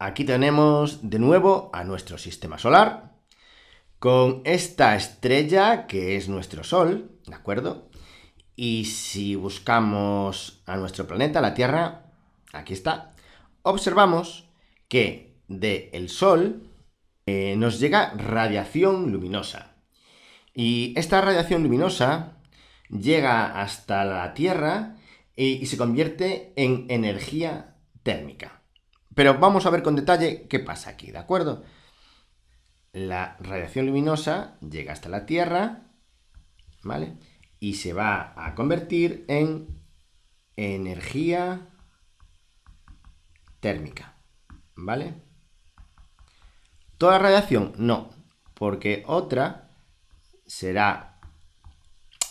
Aquí tenemos de nuevo a nuestro sistema solar con esta estrella que es nuestro Sol, ¿de acuerdo? Y si buscamos a nuestro planeta, la Tierra, aquí está, observamos que del el Sol eh, nos llega radiación luminosa. Y esta radiación luminosa llega hasta la Tierra y se convierte en energía térmica. Pero vamos a ver con detalle qué pasa aquí, ¿de acuerdo? La radiación luminosa llega hasta la Tierra, ¿vale? Y se va a convertir en energía térmica, ¿vale? ¿Toda radiación? No, porque otra será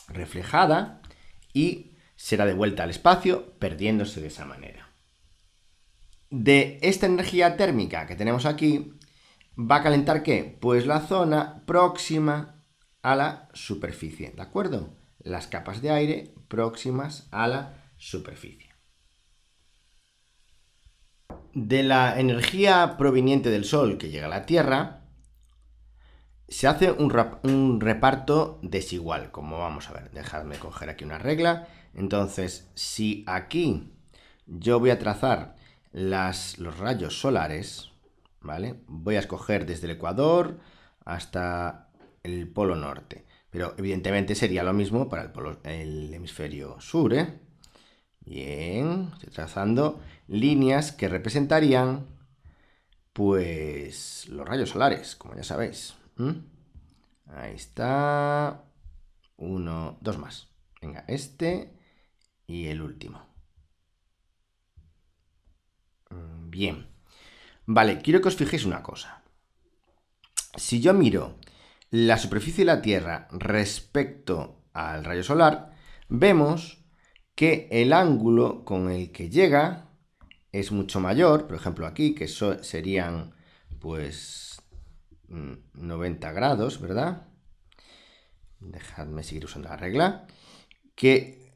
reflejada y será devuelta al espacio perdiéndose de esa manera de esta energía térmica que tenemos aquí, va a calentar qué? Pues la zona próxima a la superficie, ¿de acuerdo? Las capas de aire próximas a la superficie. De la energía proveniente del Sol que llega a la Tierra, se hace un, un reparto desigual, como vamos a ver. Dejadme coger aquí una regla. Entonces, si aquí yo voy a trazar las, los rayos solares, ¿vale? Voy a escoger desde el Ecuador hasta el Polo Norte. Pero evidentemente sería lo mismo para el, polo, el hemisferio sur, ¿eh? Bien, estoy trazando líneas que representarían, pues, los rayos solares, como ya sabéis. Ahí está. Uno, dos más. Venga, este y el último. Bien. Vale, quiero que os fijéis una cosa. Si yo miro la superficie de la Tierra respecto al rayo solar, vemos que el ángulo con el que llega es mucho mayor, por ejemplo aquí, que serían pues 90 mm, grados, ¿verdad? Dejadme seguir usando la regla, que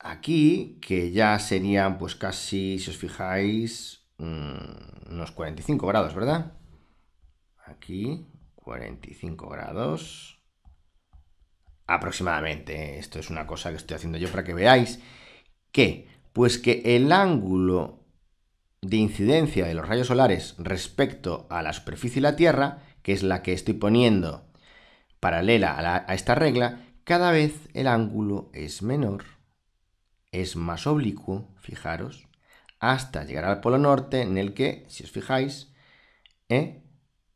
aquí, que ya serían pues casi, si os fijáis, Mm, unos 45 grados, ¿verdad? Aquí, 45 grados. Aproximadamente. Esto es una cosa que estoy haciendo yo para que veáis. que Pues que el ángulo de incidencia de los rayos solares respecto a la superficie de la Tierra, que es la que estoy poniendo paralela a esta regla, cada vez el ángulo es menor, es más oblicuo, fijaros, hasta llegar al polo norte, en el que, si os fijáis, ¿eh?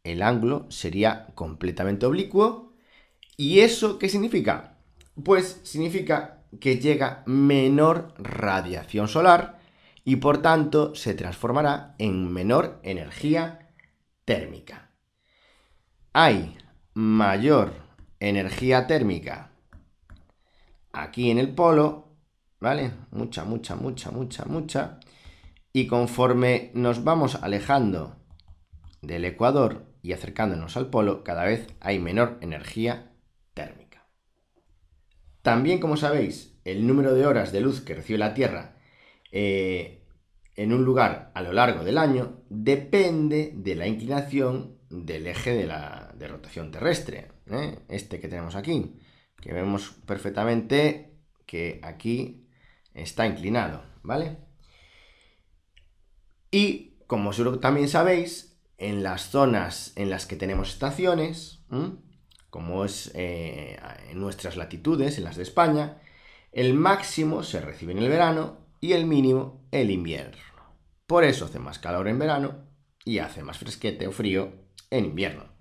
el ángulo sería completamente oblicuo. ¿Y eso qué significa? Pues significa que llega menor radiación solar y por tanto se transformará en menor energía térmica. Hay mayor energía térmica aquí en el polo, ¿vale? Mucha, mucha, mucha, mucha, mucha. Y conforme nos vamos alejando del ecuador y acercándonos al polo, cada vez hay menor energía térmica. También, como sabéis, el número de horas de luz que recibe la Tierra eh, en un lugar a lo largo del año depende de la inclinación del eje de la rotación terrestre, ¿eh? este que tenemos aquí, que vemos perfectamente que aquí está inclinado, ¿vale? Y como seguro también sabéis, en las zonas en las que tenemos estaciones, como es eh, en nuestras latitudes, en las de España, el máximo se recibe en el verano y el mínimo el invierno. Por eso hace más calor en verano y hace más fresquete o frío en invierno.